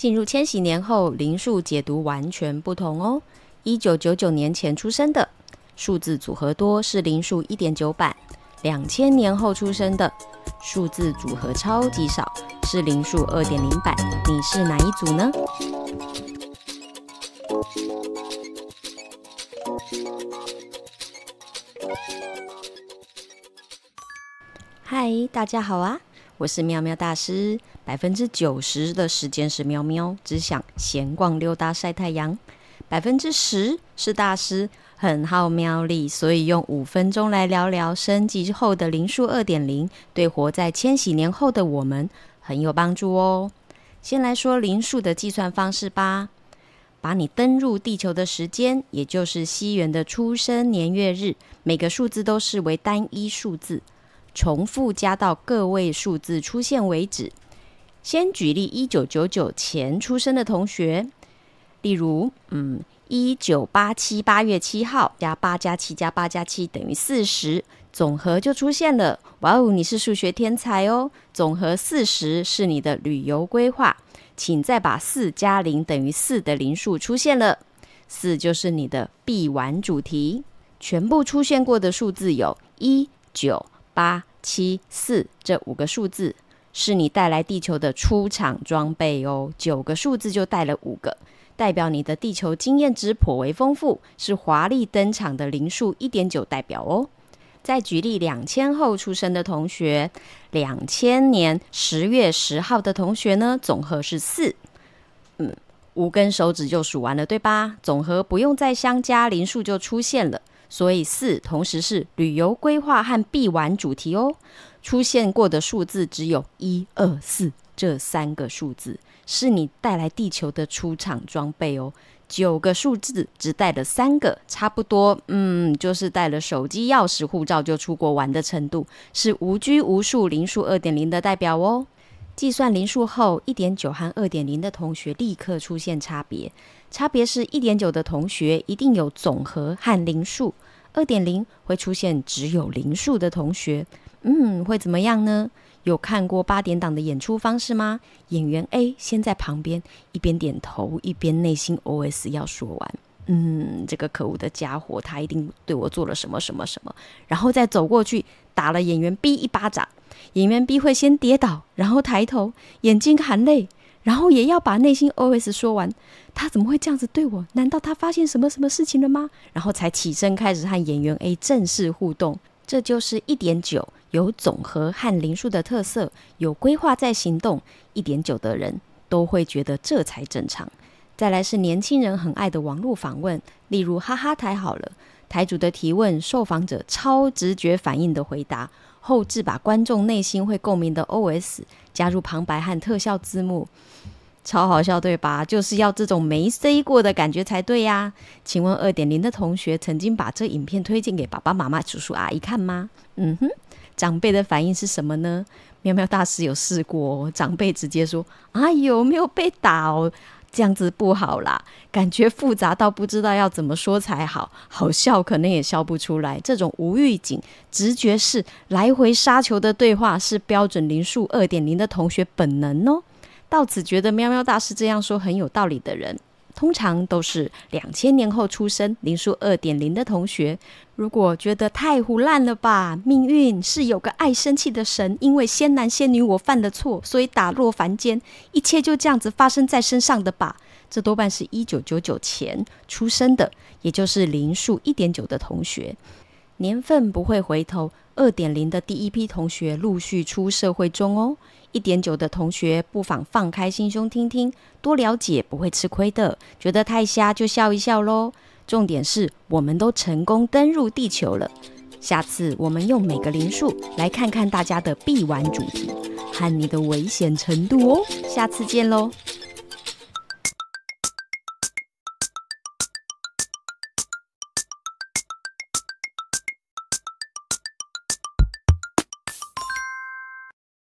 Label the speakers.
Speaker 1: 进入千禧年后，零数解读完全不同哦。一九九九年前出生的数字组合多，是零数一点九版；两千年后出生的数字组合超级少，是零数二点零版。你是哪一组呢？嗨，大家好啊！我是喵喵大师，百分之九十的时间是喵喵，只想闲逛溜达晒太阳，百分之十是大师，很好喵力，所以用五分钟来聊聊升级后的零数二点零，对活在千禧年后的我们很有帮助哦。先来说零数的计算方式吧，把你登入地球的时间，也就是西元的出生年月日，每个数字都视为单一数字。重复加到个位数字出现为止。先举例一九九九前出生的同学，例如，嗯，一九八七八月七号，加八加七加八加七等于四十，总和就出现了。哇哦，你是数学天才哦！总和四十是你的旅游规划，请再把四加零等于四的零数出现了，四就是你的必玩主题。全部出现过的数字有一九。八七四这五个数字是你带来地球的出厂装备哦，九个数字就带了五个，代表你的地球经验值颇为丰富，是华丽登场的零数一点九代表哦。再举例，两千后出生的同学，两千年十月十号的同学呢，总和是四，嗯，五根手指就数完了，对吧？总和不用再相加，零数就出现了。所以四同时是旅游规划和必玩主题哦。出现过的数字只有一二四这三个数字，是你带来地球的出场装备哦。九个数字只带了三个，差不多，嗯，就是带了手机、钥匙、护照就出国玩的程度，是无拘无束、零数二点零的代表哦。计算零数后，一点九和二点零的同学立刻出现差别，差别是一点九的同学一定有总和和零数，二点零会出现只有零数的同学。嗯，会怎么样呢？有看过八点档的演出方式吗？演员 A 先在旁边一边点头，一边内心 OS 要说完，嗯，这个可恶的家伙，他一定对我做了什么什么什么，然后再走过去打了演员 B 一巴掌。演员 B 会先跌倒，然后抬头，眼睛含泪，然后也要把内心 OS 说完。他怎么会这样子对我？难道他发现什么什么事情了吗？然后才起身开始和演员 A 正式互动。这就是一点九有总和和零数的特色，有规划在行动。一点九的人都会觉得这才正常。再来是年轻人很爱的网络访问，例如哈哈台好了，台主的提问，受访者超直觉反应的回答。后置把观众内心会共鸣的 OS 加入旁白和特效字幕，超好笑对吧？就是要这种没 C 过的感觉才对呀。请问二点零的同学曾经把这影片推荐给爸爸妈妈、叔叔阿姨看吗？嗯哼，长辈的反应是什么呢？喵喵大师有试过，长辈直接说：“啊，有没有被打？”这样子不好啦，感觉复杂到不知道要怎么说才好，好笑可能也笑不出来。这种无预警、直觉式来回杀球的对话，是标准零数二点零的同学本能哦。到此觉得喵喵大师这样说很有道理的人。通常都是两千年后出生，零数二点零的同学，如果觉得太胡烂了吧，命运是有个爱生气的神，因为仙男仙女我犯了错，所以打落凡间，一切就这样子发生在身上的吧。这多半是一九九九前出生的，也就是零数一点九的同学。年份不会回头，二点零的第一批同学陆续出社会中哦。一点九的同学不妨放开心胸听听，多了解不会吃亏的。觉得太瞎就笑一笑喽。重点是我们都成功登入地球了。下次我们用每个零数来看看大家的必玩主题和你的危险程度哦。下次见喽。